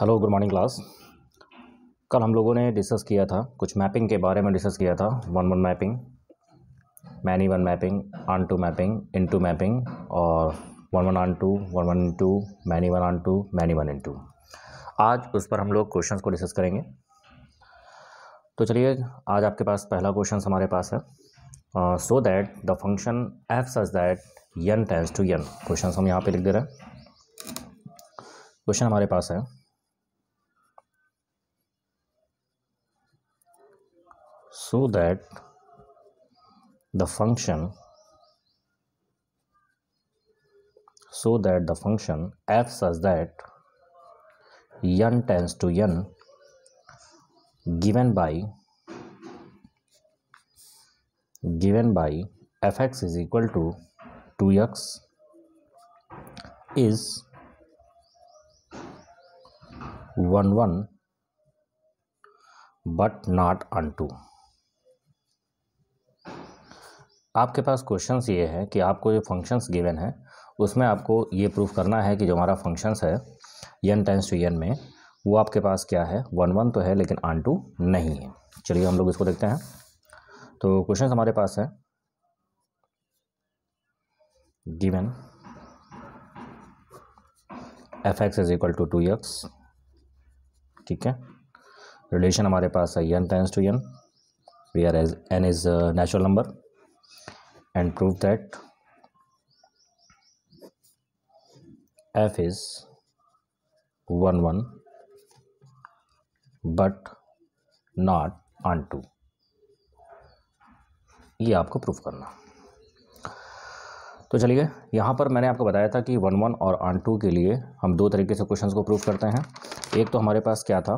Hello good morning class कल हम लोगों ने डिस्कस किया था कुछ मैपिंग के बारे में डिस्कस किया था one one mapping many one mapping onto mapping into mapping और one one onto one one into many one onto many one into आज उस पर हम लोग क्वेश्चन को डिस्कस करेंगे तो चलिए आज आपके पास पहला क्वेश्चन हमारे पास है so that the function f such that N tends to N question हम यहाँ पे लिख दे रहे हैं क्वेश्चन हमारे पास है so that the function so that the function f such that n tends to n given by given by fx is equal to 2x is 1 1 but not unto आपके पास क्वेश्चंस ये है कि आपको जो फंक्शंस गिवन है उसमें आपको ये प्रूफ करना है कि जो हमारा फंक्शंस है यन टेंस टू यन में वो आपके पास क्या है वन वन तो है लेकिन आन टू नहीं है चलिए हम लोग इसको देखते हैं तो क्वेश्चन हमारे पास है given f x is equal to two x ठीक है रिलेशन हमारे पास है N tends to N we are as N is natural number and prove that f is 1 1 but not onto to ये आपको प्रूफ करना तो चलिए यहाँ पर मैंने आपको बताया था कि वन वन और आन टू के लिए हम दो तरीके से क्वेश्चंस को प्रूफ करते हैं एक तो हमारे पास क्या था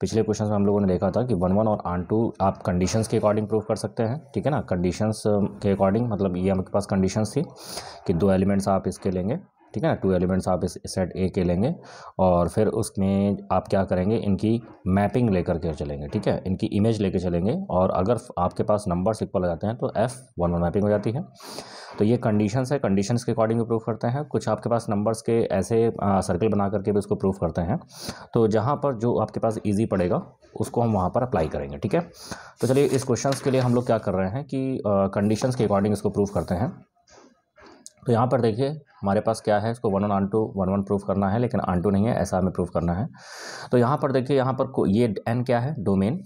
पिछले क्वेश्चन में हम लोगों ने देखा था कि वन वन और आन टू आप कंडीशंस के अकॉर्डिंग प्रूव कर सकते हैं ठीक है ना कंडीशंस के अकॉर्डिंग मतलब ये हमारे पास कंडीशंस थी कि दो एलिमेंट्स आप इसके लेंगे ठीक है ना टू एलिमेंट्स आप इस सेट ए के लेंगे और फिर उसमें आप क्या करेंगे इनकी मैपिंग लेकर के चलेंगे ठीक है इनकी इमेज लेकर चलेंगे और अगर आपके पास नंबर्स इक्वल आ जाते हैं तो एफ़ वन वन मैपिंग हो जाती है तो ये कंडीशंस है कंडीशंस के अकॉर्डिंग प्रूफ करते हैं कुछ आपके पास नंबर्स के ऐसे सर्कल बना करके भी उसको प्रूफ करते हैं तो जहाँ पर जो आपके पास ईजी पड़ेगा उसको हम वहाँ पर अप्लाई करेंगे ठीक है तो चलिए इस क्वेश्चन के लिए हम लोग क्या कर रहे हैं कि कंडीशंस के अकॉर्डिंग इसको प्रूफ करते हैं तो यहाँ पर देखिए हमारे पास क्या है इसको one one onto one one proof करना है लेकिन आन टू नहीं है ऐसा हमें प्रूफ करना है तो यहाँ पर देखिए यहाँ पर ये एन क्या है डोमेन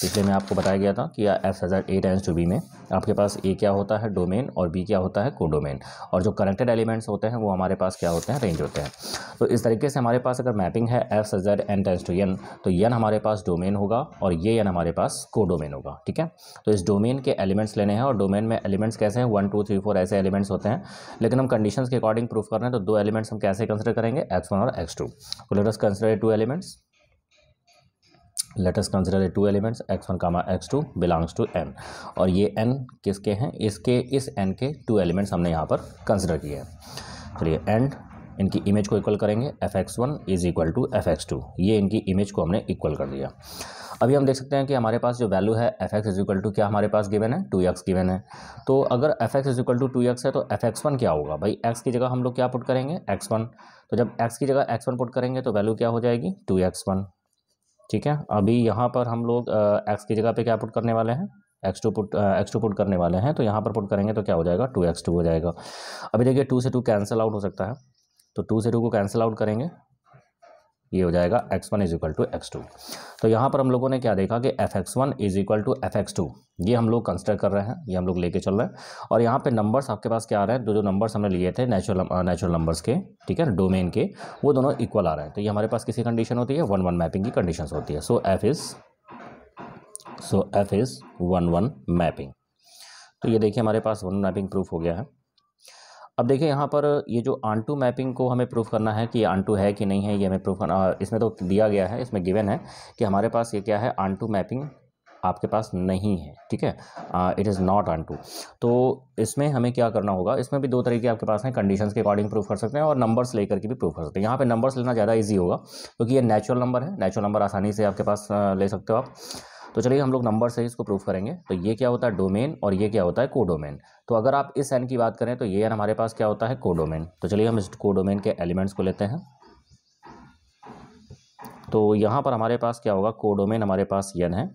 पिछले में आपको बताया गया था कि एफ हज़ार ए टाइम्स टू बी में आपके पास ए क्या होता है डोमेन और बी क्या होता है कोडोमेन और जो कनेक्टेड एलिमेंट्स होते हैं वो हमारे पास क्या होते हैं रेंज होते हैं तो इस तरीके से हमारे पास अगर मैपिंग है एफ हज़ार एन टेंस टू यन तो यन हमारे पास डोमेन होगा और ये यन हमारे पास कोडोमेन होगा ठीक है तो इस डोमेन के एलिमेंट्स लेने हैं और डोमेन में एलिमेंट्स कैसे हैं वन टू थ्री फोर ऐसे एलिमेंट्स होते हैं लेकिन हम कंडीशन के अकॉर्डिंग प्रूफ कर रहे हैं तो दो एलिमेंट्स हम कैसे कंसिडर करेंगे एक्स वन और x two consider two elements let's consider two elements x one comma x two belongs to N और ये एन किसके हैं इसके इस एन के टू एलिमेंट्स हमने यहाँ पर कंसिडर किए हैं चलिए एंड इनकी इमेज को इक्वल करेंगे f x one is equal to F x two ये इनकी इमेज को हमने इक्वल कर दिया अभी हम देख सकते हैं कि हमारे पास जो वैल्यू है F x is equal to क्या हमारे पास गिवन है टू एक्स गिवन है तो अगर f x is equal to two x है तो एफ एक्स वन क्या होगा भाई एक्स की जगह हम लोग क्या पुट करेंगे एक्स वन तो जब एक्स की जगह एक्स वन पुट करेंगे तो वैल्यू क्या हो जाएगी टू एक्स वन ठीक है अभी यहाँ पर हम लोग एक्स की जगह पे क्या पुट करने वाले हैं x two put x two put करने वाले हैं तो यहाँ पर पुट करेंगे तो क्या हो जाएगा टू एक्स टू हो जाएगा अभी देखिए टू से टू कैंसिल आउट हो सकता है तो टू से टू को कैंसिल आउट करेंगे ये हो जाएगा x one is equal to x two तो यहाँ पर हम लोगों ने क्या देखा कि F x one is equal to F x two ये हम लोग कंसिडर कर रहे हैं ये हम लोग लेके चल रहे हैं और यहाँ पे नंबर्स आपके पास क्या आ रहे हैं जो जो नंबर्स हमने लिए थे नेचुरल नेचुरल नंबर्स के ठीक है डोमेन के वो दोनों इक्वल आ रहे हैं तो ये हमारे पास किसी कंडीशन होती है वन वन मैपिंग की कंडीशन होती है so F is so F is one one mapping तो ये देखिए हमारे पास वन मैपिंग प्रूफ हो गया है अब देखिए यहाँ पर ये जो आंटू मैपिंग को हमें प्रूफ करना है कि आंटू है कि नहीं है ये हमें प्रूफ करना इसमें तो दिया गया है इसमें गिवन है कि हमारे पास ये क्या है आंटू मैपिंग आपके पास नहीं है ठीक है it is not onto तो इसमें हमें क्या करना होगा इसमें भी दो तरीके आपके पास हैं कंडीशंस के अकॉर्डिंग प्रूफ कर सकते हैं और नंबर्स लेकर के भी प्रूफ कर सकते हैं यहाँ पे नंबर्स लेना ज़्यादा ईजी होगा क्योंकि ये नेचुरल नंबर है नेचुरल नंबर आसानी से आपके पास ले सकते हो आप तो चलिए हम लोग नंबर से इसको प्रूफ करेंगे तो ये क्या होता है डोमेन और ये क्या होता है कोडोमेन तो अगर आप इस एन की बात करें तो ये एन हमारे पास क्या होता है कोडोमेन तो चलिए हम इस कोडोमेन के एलिमेंट्स को लेते हैं तो यहाँ पर हमारे पास क्या होगा कोडोमेन हमारे पास यन है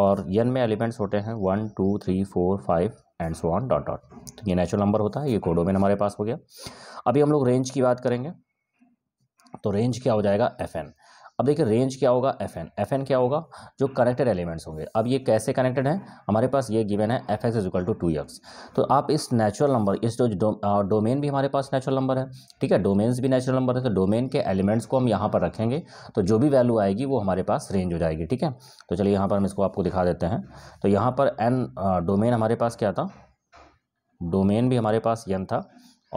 और यन में एलिमेंट्स होते हैं one two three four five and so on dot dot तो ये नेचुरल नंबर होता है ये कोडोमेन हमारे पास हो गया अभी हम लोग रेंज की बात करेंगे तो रेंज क्या हो जाएगा एफ एन अब देखिए रेंज क्या होगा एफ एन एफ एन क्या होगा जो कनेक्टेड एलिमेंट्स होंगे अब ये कैसे कनेक्टेड है हमारे पास ये गिवन है F x is equal to two x तो आप इस नेचुरल नंबर इस जो डोमेन भी हमारे पास नेचुरल नंबर है ठीक है डोमेन्स भी नेचुरल नंबर है तो डोमेन के एलिमेंट्स को हम यहाँ पर रखेंगे तो जो भी वैल्यू आएगी वो हमारे पास रेंज हो जाएगी ठीक है तो चलिए यहाँ पर हम इसको आपको दिखा देते हैं तो यहाँ पर एन डोमेन हमारे पास क्या था डोमेन भी हमारे पास यन था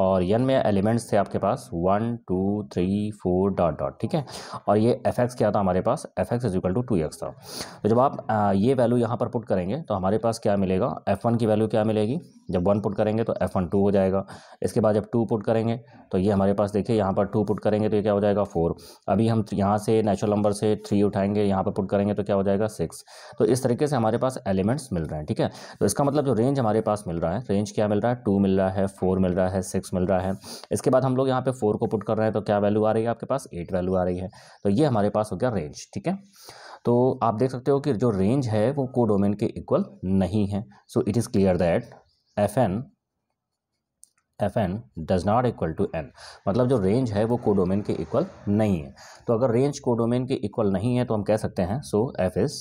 और यन में एलिमेंट्स थे आपके पास one two three four dot dot ठीक है और ये एफ एक्स क्या था हमारे पास f x is equal to two x था तो जब आप ये वैल्यू यहाँ पर पुट करेंगे तो हमारे पास क्या मिलेगा एफ वन की वैल्यू क्या मिलेगी जब वन पुट करेंगे तो एफ वन टू हो जाएगा इसके बाद जब टू पुट करेंगे तो ये हमारे पास देखिए यहाँ पर टू पुट करेंगे तो ये क्या हो जाएगा फोर अभी हम यहाँ से नेचुरल नंबर से थ्री उठाएंगे यहाँ पर पुट करेंगे तो क्या हो जाएगा सिक्स तो इस तरीके से हमारे पास एलिमेंट्स मिल रहे हैं ठीक है तो इसका मतलब जो रेंज हमारे पास मिल रहा है रेंज क्या मिल रहा है टू मिल रहा है फोर मिल रहा है सिक्स मिल रहा है इसके बाद हम लोग यहाँ पर फोर को पुट कर रहे हैं तो क्या वैल्यू आ रही है आपके पास एट वैल्यू आ रही है तो ये हमारे पास हो गया रेंज ठीक है तो आप देख सकते हो कि जो रेंज है वो कोडोमेन के इक्वल नहीं है so it is clear that f N f N does not equal to N मतलब जो रेंज है वो कोडोमेन के इक्वल नहीं है तो अगर रेंज कोडोमेन के इक्वल नहीं है तो हम कह सकते हैं so F is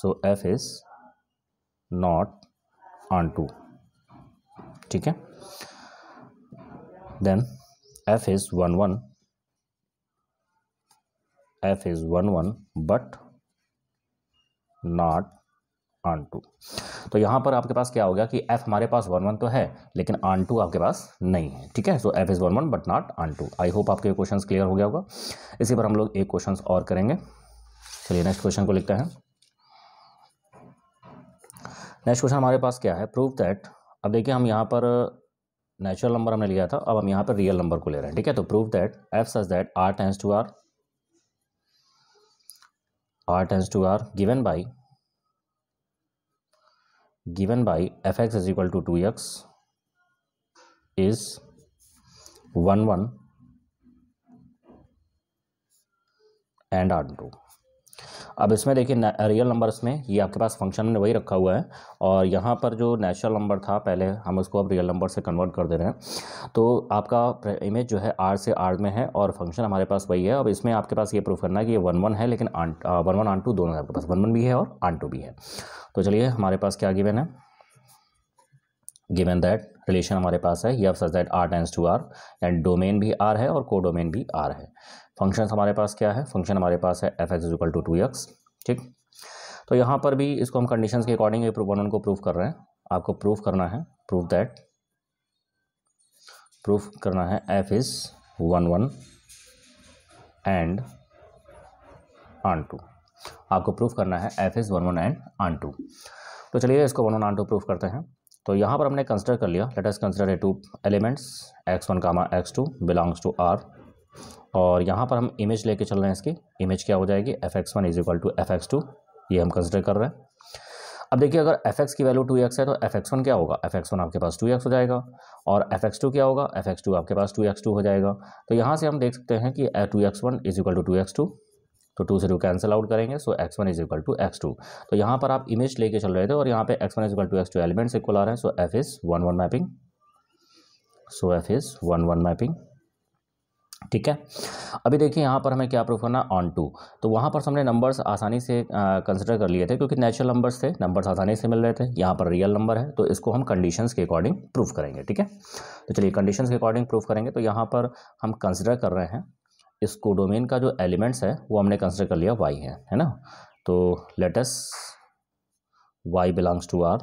so F is not onto ठीक है then f is one one f is one one but not onto तो यहाँ पर आपके पास क्या हो गया कि एफ हमारे पास वन वन तो है लेकिन आन टू आपके पास नहीं है ठीक है so F is one one but not onto I hope आपके क्वेश्चन क्लियर हो गया होगा इसी पर हम लोग एक क्वेश्चन और करेंगे चलिए नेक्स्ट क्वेश्चन को लिखते हैं नेक्स्ट क्वेश्चन हमारे पास क्या है प्रूव दैट अब देखिए हम यहाँ पर नेचुरल नंबर हमने लिया था अब हम यहाँ पर रियल नंबर को ले रहे हैं ठीक है तो prove that f such that R tends to R R tends to R given by given by fx is equal to 2x is 1 1 and R2 अब इसमें देखिए रियल नंबर्स में ये आपके पास फंक्शन ने वही रखा हुआ है और यहाँ पर जो नेचुरल नंबर था पहले हम उसको अब रियल नंबर से कन्वर्ट कर दे रहे हैं तो आपका इमेज जो है आर से आर में है और फंक्शन हमारे पास वही है अब इसमें आपके पास ये प्रूफ करना है कि ये वन वन है लेकिन वन वन आन टू दोनों है आपके पास वन वन भी है और आन टू भी है तो चलिए हमारे पास क्या गिवेन है गिवन दैट रिलेशन हमारे पास है ये such that R tends to R and domain भी आर है और को डोमेन भी आर है फंक्शन हमारे पास क्या है फंक्शन हमारे पास है F x is equal to two x ठीक तो यहाँ पर भी इसको हम कंडीशंस के अकॉर्डिंग वन वन को प्रूफ कर रहे हैं आपको प्रूफ करना है प्रूफ दैट प्रूफ करना है f is one one and onto आपको प्रूफ करना है f is one one and onto तो चलिए इसको one one onto proof करते हैं तो यहाँ पर हमने कंसिडर कर लिया let us consider a two elements x one comma x two belongs to R और यहाँ पर हम इमेज लेके चल रहे हैं इसकी इमेज क्या हो जाएगी f x one is equal to F x two ये हम कंसिडर कर रहे हैं अब देखिए अगर एफ एक्स की वैल्यू टू एक्स है तो एफ एक्स वन क्या होगा एफ एक्स वन आपके पास टू एक्स हो जाएगा और एफ एक्स टू क्या होगा एफ एक्स टू आपके पास टू एक्स टू हो जाएगा तो यहाँ से हम देख सकते हैं कि two x one is equal to two x two तो टू से टू कैंसिल आउट करेंगे so x one is equal to x two तो यहाँ पर आप इमेज लेके चल रहे थे और यहाँ पे x one is equal to x two elements equal आ रहे हैं so F is one one mapping so F is one one mapping ठीक है अभी देखिए यहाँ पर हमें क्या प्रूफ करना ऑन टू तो वहाँ पर हमने नंबर्स आसानी से कंसिडर कर लिए थे क्योंकि नेचुरल नंबर्स थे नंबर्स आसानी से मिल रहे थे यहाँ पर रियल नंबर है तो इसको हम कंडीशंस के अकॉर्डिंग प्रूफ करेंगे ठीक है तो चलिए कंडीशंस के अकॉर्डिंग प्रूफ करेंगे तो यहाँ पर हम कंसिडर कर रहे हैं इसको डोमेन का जो एलिमेंट्स है वो हमने कंसिडर कर लिया वाई है है ना तो let's y belongs to R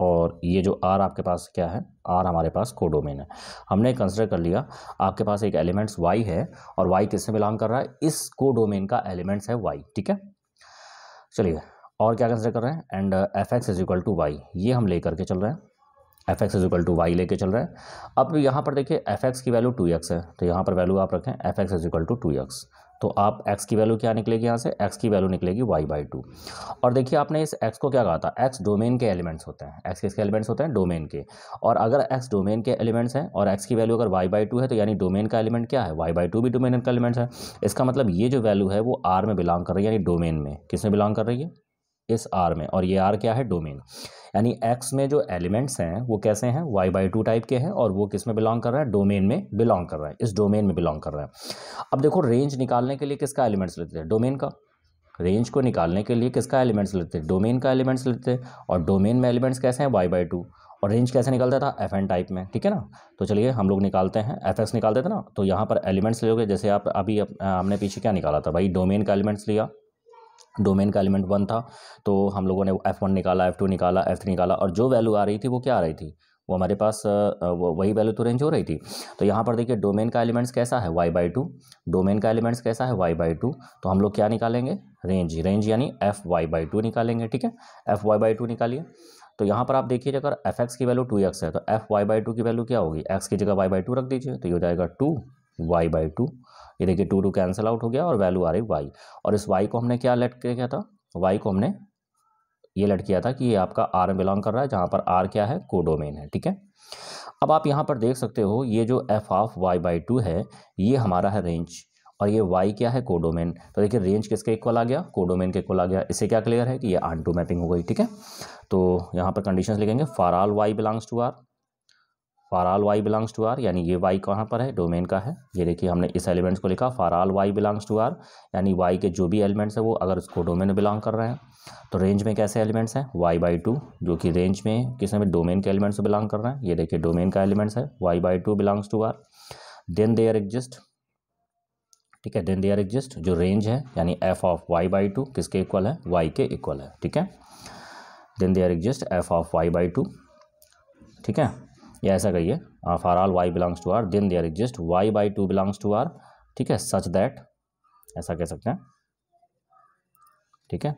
और ये जो आर आपके पास क्या है आर हमारे पास कोडोमेन है हमने कंसिडर कर लिया आपके पास एक एलिमेंट्स वाई है और वाई किससे बिलोंग कर रहा है इस कोडोमेन का एलिमेंट्स है वाई ठीक है चलिए और क्या कंसिडर कर रहे हैं and F x is equal to y ये हम ले करके चल रहे हैं f x is equal to y लेके चल रहे हैं अब यहाँ पर देखिए एफ एक्स की वैल्यू टू एक्स है तो यहाँ पर वैल्यू आप रखें f x is equal to two x तो आप एक्स की वैल्यू क्या निकलेगी यहाँ से एक्स की वैल्यू निकलेगी वाई बाई टू और देखिए आपने इस एक्स को क्या कहा था एक्स डोमेन के एलिमेंट्स होते हैं एक्स किसके एलिमेंट्स होते हैं डोमेन के और अगर एक्स डोमेन के एलिमेंट्स हैं और एक्स की वैल्यू अगर वाई बाई टू है तो यानी डोमेन का एलिमेंट क्या है वाई बाई टू भी डोमेन का एलिमेंट्स है इसका मतलब ये जो वैल्यू है वो आर में बिलोंग कर रही है यानी डोमेन में किस में बिलोंग कर रही है इस आर में और ये आर क्या है डोमेन यानी एक्स में जो एलिमेंट्स हैं वो कैसे हैं वाई बाई टू टाइप के हैं और वो किस में बिलोंग कर रहा है डोमेन में बिलोंग कर रहा है इस डोमेन में बिलोंग कर रहा है अब देखो रेंज निकालने के लिए किसका एलिमेंट्स लेते हैं डोमेन का रेंज को निकालने के लिए किसका एलिमेंट्स लेते हैं डोमेन का एलिमेंट्स लेते हैं और डोमेन में एलिमेंट्स कैसे हैं वाई बाई टू और रेंज कैसे निकलता था एफ एन टाइप में ठीक है ना तो चलिए हम लोग निकालते हैं एफ एक्स निकालते थे ना तो यहाँ पर एलिमेंट्स लोगे जैसे आप अभी हमने पीछे क्या निकाला था भाई डोमेन का एलिमेंट्स लिया डोमेन का एलिमेंट वन था तो हम लोगों ने एफ़ वन निकाला एफ़ टू निकाला एफ़ थ्री निकाला और जो वैल्यू आ रही थी वो क्या आ रही थी वो हमारे पास वही वैल्यू तो रेंज हो रही थी तो यहाँ पर देखिए डोमेन का एलिमेंट्स कैसा है वाई बाई टू डोमेन का एलिमेंट्स कैसा है वाई बाई टू तो हम लोग क्या निकालेंगे रेंज रेंज यानी एफ़ वाई बाई टू निकालेंगे ठीक है एफ़ वाई बाई टू निकालिए तो यहाँ पर आप देखिए अगर एफ एक्स की वैल्यू टू एक्स है तो एफ़ वाई बाई टू की वैल्यू क्या होगी एक्स की जगह वाई बाई टू रख दीजिए तो ये हो जाएगा टू वाई बाई टू ये देखिए टू टू कैंसिल आउट हो गया और वैल्यू आ रही वाई और इस वाई को हमने क्या लट किया था वाई को हमने ये लेट किया था कि ये आपका आर बिलोंग कर रहा है जहाँ पर आर क्या है कोडोमेन है ठीक है अब आप यहाँ पर देख सकते हो ये जो f of Y by two है ये हमारा है रेंज और ये वाई क्या है कोडोमेन तो देखिए रेंज किसके इक्वल आ गया कोडोमेन के इक्वल आ गया इससे क्या क्लियर है कि ये आर टू मैपिंग हो गई ठीक है तो यहाँ पर कंडीशन लिखेंगे for all y belongs to R for all y belongs to R यानी ये वाई कहाँ पर है डोमेन का है ये देखिए हमने इस एलिमेंट्स को लिखा for all y belongs to R यानी वाई के जो भी एलिमेंट्स हैं वो अगर उसको डोमेन में बिलोंग कर रहे हैं तो रेंज में कैसे एलिमेंट्स हैं वाई बाई टू जो कि रेंज में किस में डोमेन के एलिमेंट्स से बिलोंग कर रहे हैं ये देखिए डोमेन का एलिमेंट्स है Y by two belongs to R then there exist ठीक है देन देयर एग्जिस्ट जो रेंज है यानी F of Y by two किसके इक्वल है वाई के इक्वल है ठीक है then there exist F of Y by two ठीक है या ऐसा कहिए for all Y belongs to R then there exist Y by two belongs to R ठीक है सच दैट ऐसा कह सकते हैं ठीक है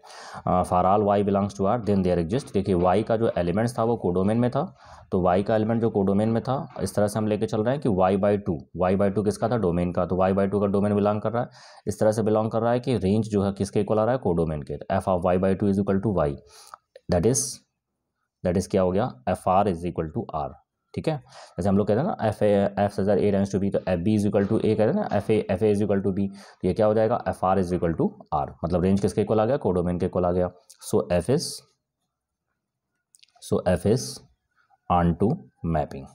for all Y belongs to R then there exist देखिए वाई का जो एलिमेंट्स था वो कोडोमेन में था तो वाई का एलिमेंट जो कोडोमेन में था इस तरह से हम लेके चल रहे हैं कि Y by two Y by two किसका था डोमेन का तो वाई बाई टू का डोमेन बिलोंग कर रहा है इस तरह से बिलोंग कर रहा है कि रेंज जो है किसके इक्वल आ रहा है कोडोमेन के F of Y by two is equal to Y that is that is क्या हो गया F R is equal to R ठीक है जैसे हम लोग कहते हैं ना F F such A tends to B तो F B is equal to A कहते हैं ना F A F A is equal to B तो ये क्या हो जाएगा F R is equal to are मतलब रेंज किसके इक्वल आ गया कोडोमेन के इक्वल आ गया so F is so F is onto mapping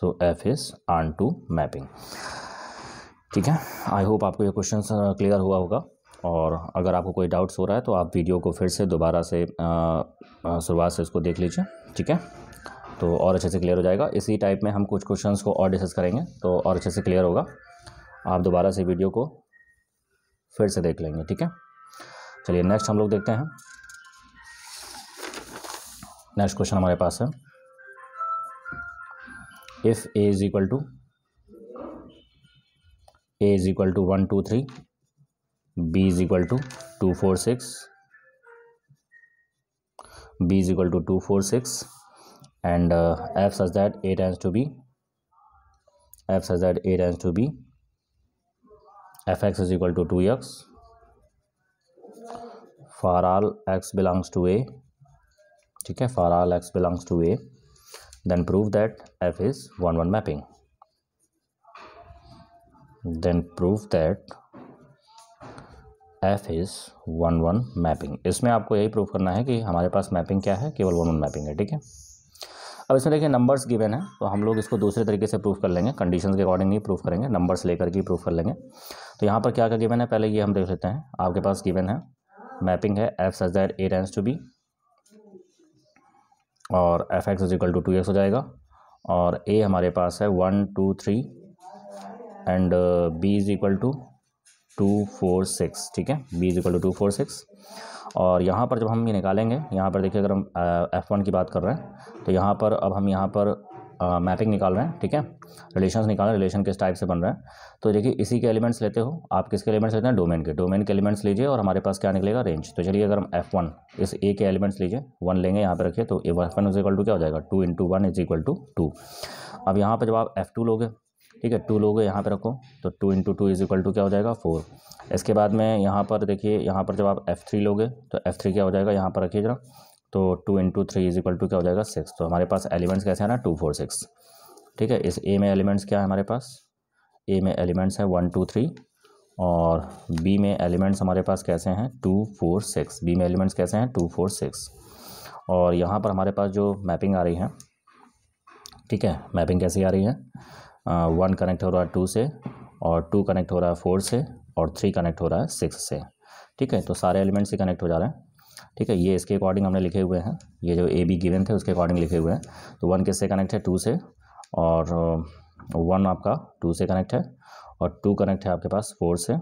so F is onto mapping ठीक है आई होप आपको ये क्वेश्चन क्लियर uh, हुआ होगा और अगर आपको कोई डाउट्स हो रहा है तो आप वीडियो को फिर से दोबारा से uh, uh, शुरुआत से इसको देख लीजिए ठीक है तो और अच्छे से क्लियर हो जाएगा इसी टाइप में हम कुछ क्वेश्चंस को और डिस्कस करेंगे तो और अच्छे से क्लियर होगा आप दोबारा से वीडियो को फिर से देख लेंगे ठीक है चलिए नेक्स्ट हम लोग देखते हैं नेक्स्ट क्वेश्चन हमारे पास है if A is equal to A is equal to one two three B is equal to two four six b is equal to 246 and uh, f such that a tends to be f such that a tends to be fx is equal to 2x for all x belongs to a okay for all x belongs to a then prove that f is 1 1 mapping then prove that F is one one mapping इसमें आपको यही prove करना है कि हमारे पास mapping क्या है केवल वन वन मैपिंग है ठीक है अब इसमें देखिए नंबर्स गिवन है तो हम लोग इसको दूसरे तरीके से प्रूफ कर लेंगे कंडीशंस के अकॉर्डिंग ही प्रूफ करेंगे नंबर्स लेकर के ही प्रूफ कर लेंगे तो यहाँ पर क्या क्या गिवन है पहले ये हम देख लेते हैं आपके पास गिवन है मैपिंग है F such that A tends to B और F x is equal to two X हो जाएगा और ए हमारे पास है one two three and B is equal to two four six ठीक है B is equal to two four six और यहाँ पर जब हम ये निकालेंगे यहाँ पर देखिए अगर हम एफ़ वन की बात कर रहे हैं तो यहाँ पर अब हम यहाँ पर मैपिंग निकाल रहे हैं ठीक है रिलेशन निकाल रहे हैं रिलेशन किस टाइप से बन रहे हैं तो देखिए इसी के एलिमेंट्स लेते हो आप किसके एलिमेंट्स लेते हैं डोमेन के डोमेन के एलिमेंट्स लीजिए और हमारे पास क्या निकलेगा रेंज तो चलिए अगर हम एफ वन इस ए के एलिमेंट्स लीजिए वन लेंगे यहाँ पर रखिए तो F one is equal to क्या हो जाएगा two into one is equal to two अब यहाँ पर जब आप एफ टू लोगे ठीक है टू लोगे यहाँ पे रखो तो two into two is equal to क्या हो जाएगा फोर इसके बाद में यहाँ पर देखिए यहाँ पर जब आप एफ़ थ्री लोगे तो एफ़ थ्री क्या हो जाएगा यहाँ पर रखिए जरा तो two into three is equal to क्या हो जाएगा सिक्स तो हमारे पास एलिमेंट्स कैसे हैं ना टू फोर सिक्स ठीक है इस ए में एलिमेंट्स क्या है हमारे पास ए में एलिमेंट्स हैं वन टू थ्री और बी में एलिमेंट्स हमारे पास कैसे हैं टू फोर सिक्स बी में एलिमेंट्स कैसे हैं टू फोर सिक्स और यहाँ पर हमारे पास जो मैपिंग आ रही है ठीक है मैपिंग कैसी आ रही है वन कनेक्ट हो रहा है टू से और टू कनेक्ट हो रहा है फोर से और थ्री कनेक्ट हो रहा है सिक्स से ठीक है तो सारे एलिमेंट से कनेक्ट हो जा रहे हैं ठीक है ये इसके अकॉर्डिंग हमने लिखे हुए हैं ये जो ए बी गिवन थे उसके अकॉर्डिंग लिखे हुए हैं तो वन किससे कनेक्ट है टू से और वन आपका टू से कनेक्ट है और टू कनेक्ट है आपके पास फोर से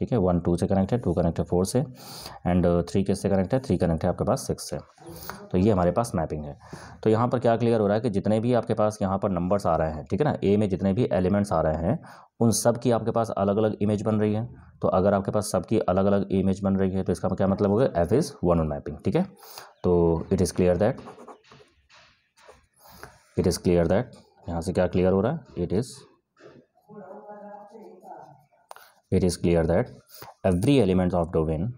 ठीक है वन टू से कनेक्ट है टू कनेक्ट है फोर से एंड थ्री किस से कनेक्ट है थ्री कनेक्ट है आपके पास सिक्स से तो ये हमारे पास मैपिंग है तो यहाँ पर क्या क्लियर हो रहा है कि जितने भी आपके पास यहाँ पर नंबर्स आ रहे हैं ठीक है ना ए में जितने भी एलिमेंट्स आ रहे हैं उन सब की आपके पास अलग अलग इमेज बन रही है तो अगर आपके पास सबकी अलग अलग इमेज बन रही है तो इसका क्या मतलब हो गया F is one on mapping ठीक है तो it is clear that it is clear that यहाँ से क्या क्लियर हो रहा है it is it is clear that every element of domain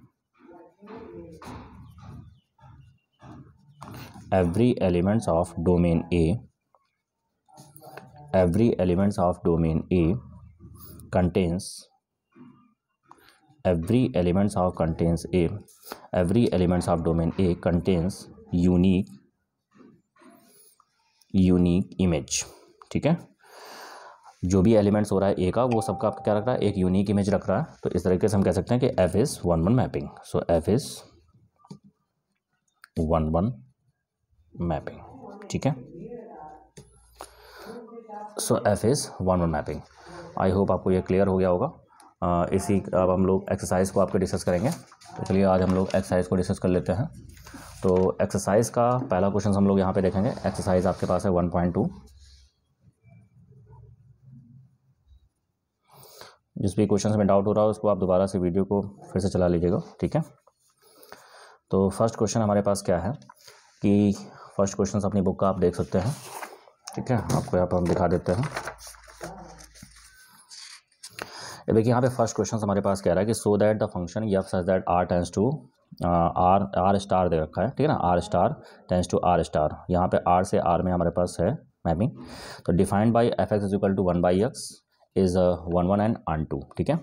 every elements of domain A every elements of domain A contains every elements of contains A every elements of domain A contains unique unique image ठीक है जो भी elements हो रहा है ए का वो सबका आपका क्या रख रहा है एक यूनिक इमेज रख रहा है तो इस तरीके से हम कह सकते हैं कि F is one one mapping so F is one one mapping ठीक है so F is one one mapping I hope आपको ये क्लियर हो गया होगा uh, इसी अब हम लोग एक्सरसाइज को आपके डिस्कस करेंगे तो चलिए आज हम लोग एक्सरसाइज को डिस्कस कर लेते हैं तो एक्सरसाइज का पहला क्वेश्चन हम लोग यहाँ पे देखेंगे एक्सरसाइज आपके पास है वन पॉइंट टू जिस भी क्वेश्चन में डाउट हो रहा हो उसको आप दोबारा से वीडियो को फिर से चला लीजिएगा ठीक है तो फर्स्ट क्वेश्चन हमारे पास क्या है कि फर्स्ट क्वेश्चन अपनी बुक का आप देख सकते हैं ठीक है आपको यहाँ पर हम दिखा देते हैं देखिए यहाँ पे फर्स्ट क्वेश्चन हमारे पास कह रहा है कि so that the function F such that R tends to R R star दे रखा है ठीक है ना R star tends to R star यहाँ पे आर से आर में हमारे पास है मैपिंग तो defined by F x is equal to one by X is one one and onto ठीक है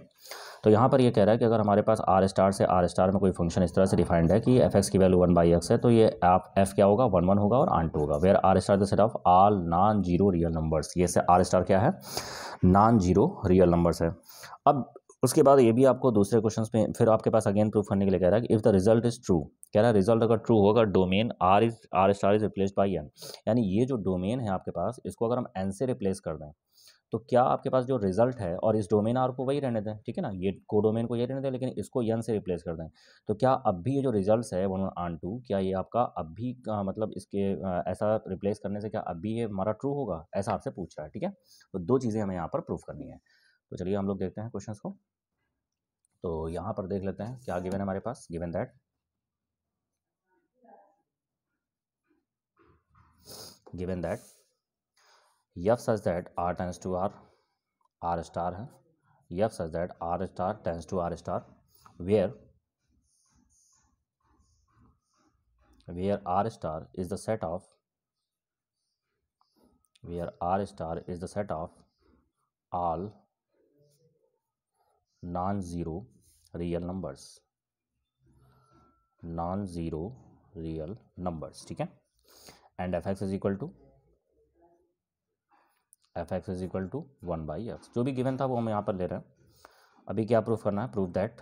तो यहाँ पर ये यह कह रहा है कि अगर हमारे पास आर स्टार से आर स्टार में कोई फंक्शन इस तरह से डिफाइंड है कि एफ एक्स की वैल्यू वन बाई एक्स है तो ये आप एफ क्या होगा वन वन होगा और आन टू होगा where R star the set of all non zero real numbers ये से आर स्टार क्या है नॉन जीरो रियल नंबर्स है अब उसके बाद ये भी आपको दूसरे क्वेश्चन में फिर आपके पास अगेन प्रूफ करने के लिए कह रहा है कि if the result is true कह रहा है रिजल्ट अगर ट्रू होगा domain R is R star is replace by N यानी ये जो डोमेन है आपके पास इसको अगर हम एन से रिप्लेस कर दें तो क्या आपके पास जो रिजल्ट है और इस डोमेन आर को वही रहने दें ठीक है ना ये को डोमेन को ये रहने दें लेकिन इसको यन से रिप्लेस कर दें तो क्या अब भी ये जो रिजल्ट है वन आन टू क्या ये आपका अब भी आ, मतलब इसके आ, ऐसा रिप्लेस करने से क्या अब भी ये हमारा ट्रू होगा ऐसा आपसे पूछ रहा है ठीक है तो दो चीज़ें हमें यहाँ पर प्रूफ करनी है तो चलिए हम लोग देखते हैं क्वेश्चन को तो यहाँ पर देख लेते हैं क्या गिवन है हमारे पास given that given that F such that R tends to R R star है F such that R star tends to R star where where R star is the set of where R star is the set of all non zero real numbers non zero real numbers ठीक है and F x is equal to F x is equal to one by X जो भी given था वो हम यहाँ पर ले रहे हैं अभी क्या प्रूफ करना है proof that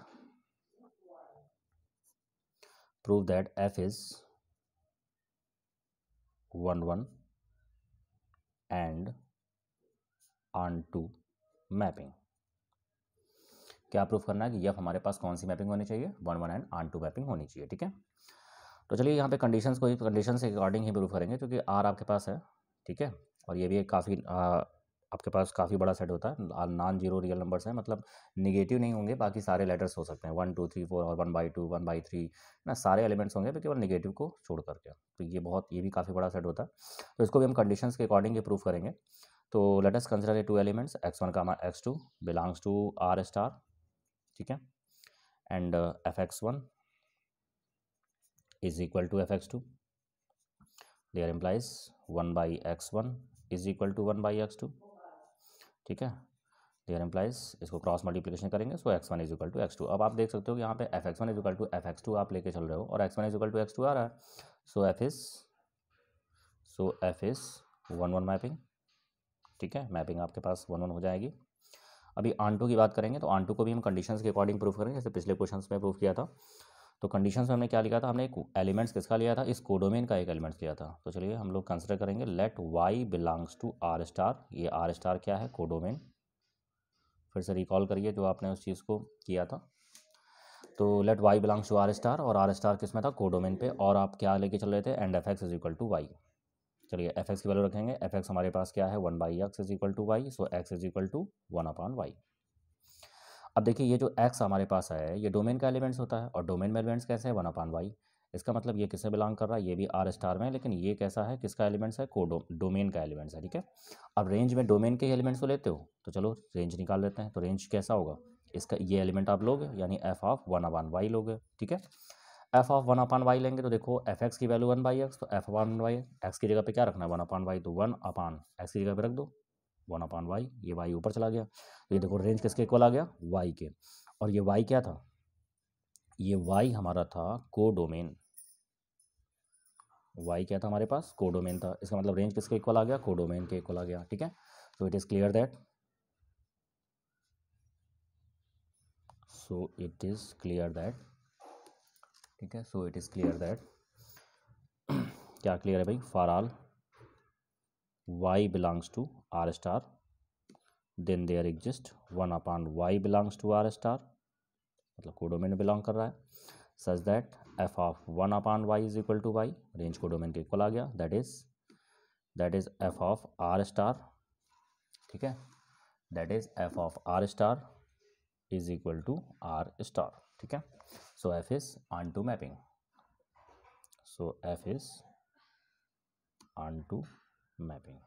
proof that F is one one and onto mapping क्या प्रूफ करना है कि यफ हमारे पास कौन सी मैपिंग होनी चाहिए one one and onto mapping होनी चाहिए ठीक है तो चलिए यहाँ पे कंडीशंस को ही कंडीशन के अकॉर्डिंग ही प्रूफ करेंगे क्योंकि आर आपके पास है ठीक है और ये भी एक काफ़ी आपके पास काफ़ी बड़ा सेट होता है नॉन जीरो रियल नंबर्स हैं मतलब निगेटिव नहीं होंगे बाकी सारे लेटर्स हो सकते हैं वन टू थ्री फोर और one by two one by three ना सारे एलिमेंट्स होंगे तो केवल निगेटिव को छोड़ करके तो ये बहुत ये भी काफ़ी बड़ा सेट होता है तो इसको भी हम कंडीशंस के अकॉर्डिंग ही प्रूव करेंगे तो letters consider a two elements x one का X two belongs to R star ठीक है and F x one is equal to F x two there implies one by X one is equal to one by X two ठीक है there implies इसको cross multiplication करेंगे so x one is equal to x two अब आप देख सकते हो कि यहाँ पे F x one is equal to F x two आप लेके चल रहे हो और X one is equal to x two आ रहा है so F is so F is one one mapping ठीक है मैपिंग आपके पास वन वन हो जाएगी अभी आंटू की बात करेंगे तो आंटू को भी हम कंडीशंस के अकॉर्डिंग प्रूफ करेंगे जैसे पिछले क्वेश्चंस में प्रूफ किया था तो कंडीशन में हमने क्या लिखा था हमने एक एलिमेंट्स किसका लिया था इस कोडोमेन का एक एलिमेंट्स लिया था तो चलिए हम लोग कंसिडर करेंगे let Y belongs to R star ये आर स्टार क्या है कोडोमेन फिर से रिकॉल करिए जो आपने उस चीज़ को किया था तो let Y belongs to R star और आर स्टार किस में था कोडोमेन पे और आप क्या लेके चल रहे थे and F x is equal to Y चलिए एफ एक्स की वैल्यू रखेंगे एफ एक्स हमारे पास क्या है one by X is equal to Y so X is equal to one upon Y अब देखिए ये जो एक्स हमारे पास है ये डोमेन का एलिमेंट्स होता है और डोमेन में एलिमेंट्स कैसे है वन अपान वाई इसका मतलब ये किससे बिलोंग कर रहा है ये भी आर स्टार में लेकिन ये कैसा है किसका एलिमेंट्स है कोडो डोमेन का एलिमेंट्स है ठीक है अब रेंज में डोमेन के ही एलिमेंट्स को लेते हो तो चलो रेंज निकाल लेते हैं तो रेंज कैसा होगा इसका ये एलिमेंट आप लोग यानी F of one upon Y लोगे ठीक है F of one upon Y लेंगे तो देखो एफ एक्स की वैल्यू वन बाई एक्स तो एफ वन वाई एक्स की जगह पे क्या रखना है वन अपान वाई तो वन अपान एक्स की जगह पे रख दो वन अपॉन वाई ये वाई ऊपर चला गया तो ये देखो रेंज किसके इक्वल आ गया वाई के और ये वाई क्या था ये वाई हमारा था को डोमेन वाई क्या था हमारे पास को डोमेन था इसका मतलब रेंज किसके इक्वल आ गया को डोमेन के इक्वल आ गया ठीक है so it is clear that so it is clear that ठीक है so it is clear that क्या क्लियर है भाई for all y belongs to r star then there exist one upon y belongs to r star मतलब codomain belong कर रहा है such that F of one upon Y is equal to Y range codomain के equal आ गया that is that is F of R star ठीक है that is F of R star is equal to R star ठीक है so F is onto mapping so F is onto mapping.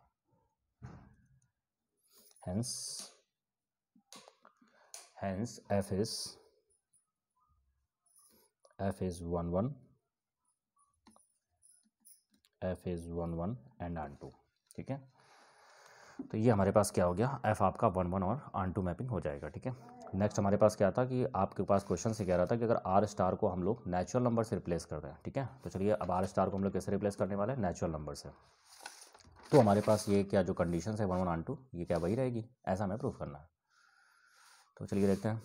Hence, hence f is f is 1 1 f is 1 1 and r2 ठीक है तो ये हमारे पास क्या हो गया एफ आपका वन वन और टू मैपिंग हो जाएगा ठीक है नेक्स्ट हमारे पास क्या था कि आपके पास क्वेश्चन से कह रहा था कि अगर आर स्टार को हम लोग नेचुरल नंबर से रिप्लेस कर रहे हैं ठीक है तो चलिए अब आर स्टार को हम लोग कैसे रिप्लेस करने वाले हैं नेचुरल नंबर से तो हमारे पास ये क्या जो कंडीशन है वन वन वन टू ये क्या वही रहेगी ऐसा हमें प्रूफ करना है तो चलिए देखते हैं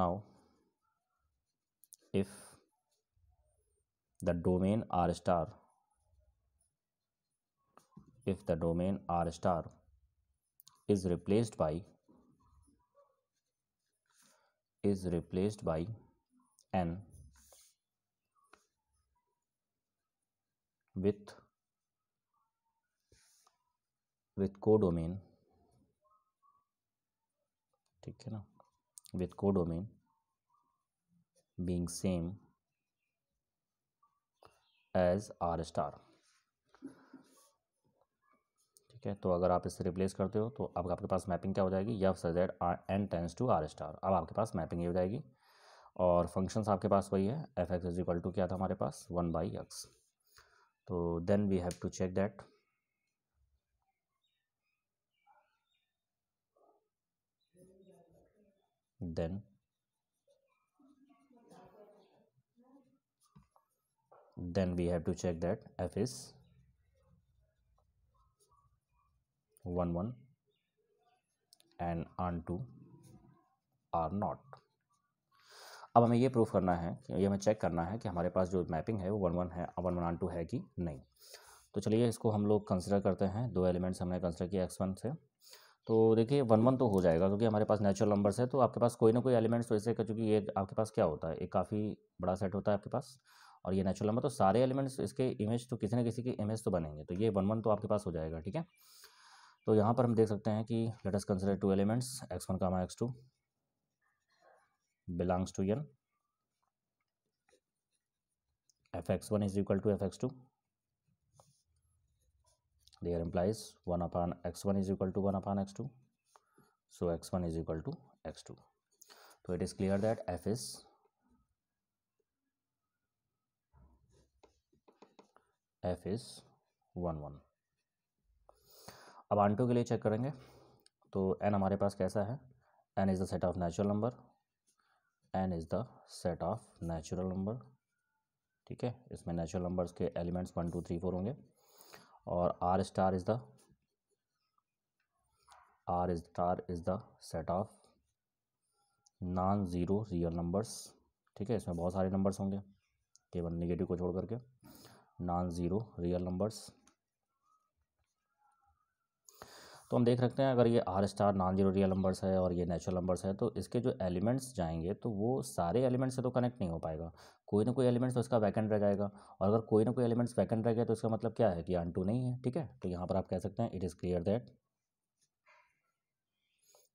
now if the domain R star if the domain R star is replaced by is replaced by N with with codomain ठीक है ना with codomain being same as r star ठीक है तो अगर आप इससे रिप्लेस करते हो तो अब आपके पास मैपिंग क्या हो जाएगी F and N tends to R star अब आपके पास मैपिंग ये हो जाएगी और फंक्शंस आपके पास वही है F x is equal to क्या था हमारे पास one by X so then we have to check that then then we have to check that f is 1 1 and two r not. अब हमें ये प्रूफ करना है ये हमें चेक करना है कि हमारे पास जो मैपिंग है वो वन वन है वन वन आन टू है कि नहीं तो चलिए इसको हम लोग कंसिडर करते हैं दो एलिमेंट्स हमने कंसिडर किया एक्स वन से तो देखिए वन वन तो हो जाएगा क्योंकि हमारे पास नेचुरल नंबर्स है तो आपके पास कोई ना कोई एलिमेंट्स तो इससे क्योंकि ये आपके पास क्या होता है एक काफ़ी बड़ा सेट होता है आपके पास और ये नेचुरल नंबर तो सारे एलिमेंट्स इसके इमेज तो किसी न किसी के इमेज तो बनेंगे तो ये वन वन तो आपके पास हो जाएगा ठीक है तो यहाँ पर हम देख सकते हैं कि let's consider two elements x one comma x two belongs to n fx1 is equal to fx2 there implies 1 upon x1 is equal to 1 upon x2 so x1 is equal to x2 so it is clear that f is f is 1 1 अब onto के लिए check करेंगे तो n हमारे पास कैसा है n is the set of natural number n is the set of natural number ठीक है इसमें नेचुरल नंबर्स के elements one two three four होंगे और R star is the R star is the set of non zero real numbers ठीक है इसमें बहुत सारे नंबर्स होंगे केवल निगेटिव को छोड़ करके नॉन ज़ीरो रियल नंबर्स तो हम देख सकते हैं अगर ये R star non zero real numbers है और ये नेचुरल नंबर्स है तो इसके जो एलिमेंट्स जाएंगे तो वो सारे एलिमेंट्स से तो कनेक्ट नहीं हो पाएगा कोई ना कोई एलिमेंट्स तो इसका वैकेंट रह जाएगा और अगर कोई ना कोई एलिमेंट्स वैकेंट रह गया तो इसका मतलब क्या है कि अन टू नहीं है ठीक है तो यहाँ पर आप कह सकते हैं इट इज़ क्लियर दैट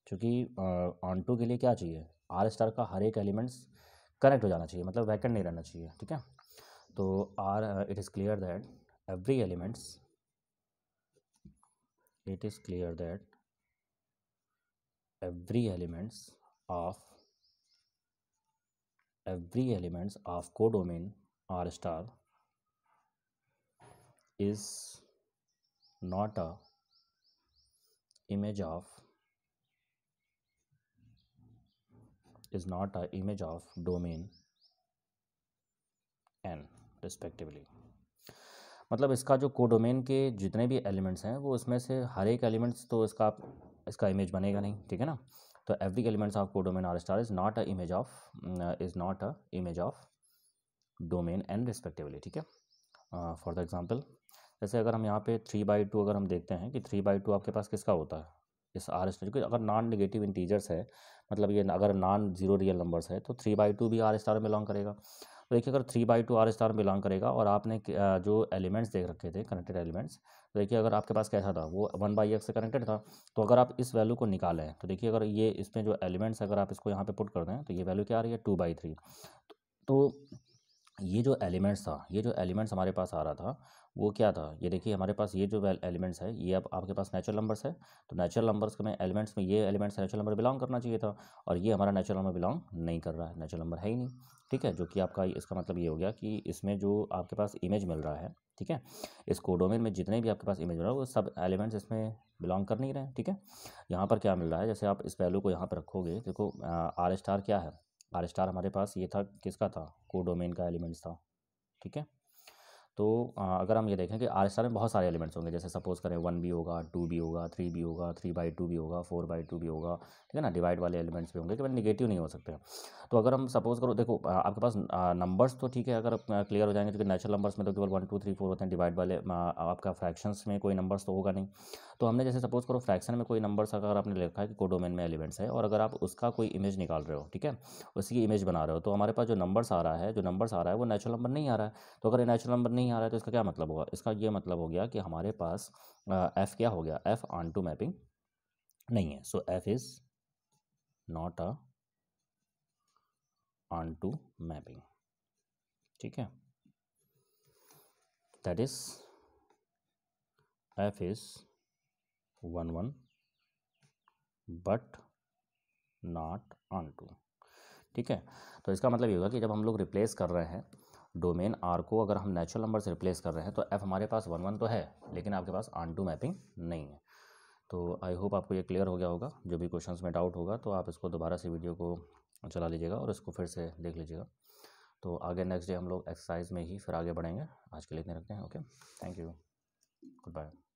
क्योंकि ऑन टू के लिए क्या चाहिए आर स्टार का हर एक एलिमेंट्स कनेक्ट हो जाना चाहिए मतलब वैकेंट नहीं रहना चाहिए ठीक है तो R it is clear that every elements it is clear that every elements of every elements of codomain r star is not a image of is not a image of domain n respectively मतलब इसका जो codomain के जितने भी elements हैं वो इसमें से हर एक एलिमेंट्स तो इसका इसका इमेज बनेगा नहीं ठीक है ना तो every elements of codomain R star is not a image of is not a image of domain and respectively ठीक है फॉर द एग्जाम्पल जैसे अगर हम यहाँ पे थ्री बाई टू अगर हम देखते हैं कि थ्री बाई टू आपके पास किसका होता है इस आर स्टार क्योंकि अगर नॉन नेगेटिव इंटीजर्स है मतलब ये अगर नॉन जीरो रियल नंबर्स है तो थ्री बाई टू भी आर स्टार में बिलोंग करेगा तो देखिए अगर three by two R star belong करेगा और आपने जो एलिमेंट्स देख रखे थे कनेक्टेड एलिमेंट्स तो देखिए अगर आपके पास कैसा था वो वन बाई एक्स से कनेक्टेड था तो अगर आप इस वैल्यू को निकालें तो देखिए अगर ये इसमें जो एलिमेंट्स अगर आप इसको यहाँ पर पुट कर दें तो ये वैल्यू क्या आ रही है टू बाई थ्री तो ये जो एलिमेंट्स था ये जो एलिमेंट्स हमारे पास आ रहा था वो क्या था ये देखिए हमारे पास ये जो एलिमेंट्स है ये अब आप, आपके पास नेचुरल नंबर्स है तो नेचुरल नंबर्स में एलिमेंट्स में ये एलिमेंट्स नेचुरल नंबर बिलोंग करना चाहिए था और ये हमारा नेचुरल नंबर बिलोंग नहीं कर रहा है नेचुरल नंबर है ही नहीं ठीक है जो कि आपका इसका मतलब ये हो गया कि इसमें जो आपके पास इमेज मिल रहा है ठीक है इस कोडोमेन में जितने भी आपके पास इमेज मिल रहा है वो सब एलिमेंट्स इसमें बिलोंग कर नहीं रहे हैं ठीक है यहाँ पर क्या मिल रहा है जैसे आप इस वैल्यू को यहाँ पर रखोगे देखो आर स्टार क्या है आर स्टार हमारे पास ये था किसका था कोडोमेन का एलिमेंट्स था ठीक है तो अगर हम ये देखें कि आर स्टार में बहुत सारे एलिमेंट्स होंगे जैसे सपोज़ करें वन भी होगा टू भी होगा थ्री भी होगा थ्री बाई टू भी होगा फोर बाई टू भी होगा ठीक है ना डिवाइड वाले एलिमेंट्स भी होंगे केवल निगेटिव नहीं हो सकते तो अगर हम सपोज़ करो देखो आपके पास नंबर्स तो ठीक है अगर क्लियर हो जाएंगे क्योंकि नेचुरल नंबर्स में तो केवल वन टू थ्री फोर होते हैं डिवाइड वाले आपका फ्रैक्शन में कोई नंबर्स तो होगा नहीं तो हमने जैसे सपोज़ करो फ्रैक्शन में कोई नंबर्स अगर आपने लिखा है कि कोडोमेन में एलिमेंट्स है और अगर आप उसका कोई इमेज निकाल रहे हो ठीक है उसकी इमेज बना रहे हो तो हमारे पास जो नंबर्स आ रहा है जो नंबर्स आ रहा है वो नेचुरल नंबर नहीं आ रहा है तो अगर नेचुरल नंबर नहीं नहीं आ रहा है तो इसका क्या मतलब होगा इसका ये मतलब हो गया कि हमारे पास एफ़ क्या हो गया एफ़ ऑन टू मैपिंग नहीं है so f is not a onto mapping ठीक है that is f is one one but not onto ठीक है तो इसका मतलब ये होगा कि जब हम लोग रिप्लेस कर रहे हैं डोमेन आर को अगर हम नेचुरल नंबर से रिप्लेस कर रहे हैं तो एफ़ हमारे पास वन वन तो है लेकिन आपके पास आन टू मैपिंग नहीं है तो आई होप आपको ये क्लियर हो गया होगा जो भी क्वेश्चन में डाउट होगा तो आप इसको दोबारा से वीडियो को चला लीजिएगा और इसको फिर से देख लीजिएगा तो आगे नेक्स्ट डे हम लोग एक्सरसाइज में ही फिर आगे बढ़ेंगे आज के लिए इतने रखते हैं okay thank you good bye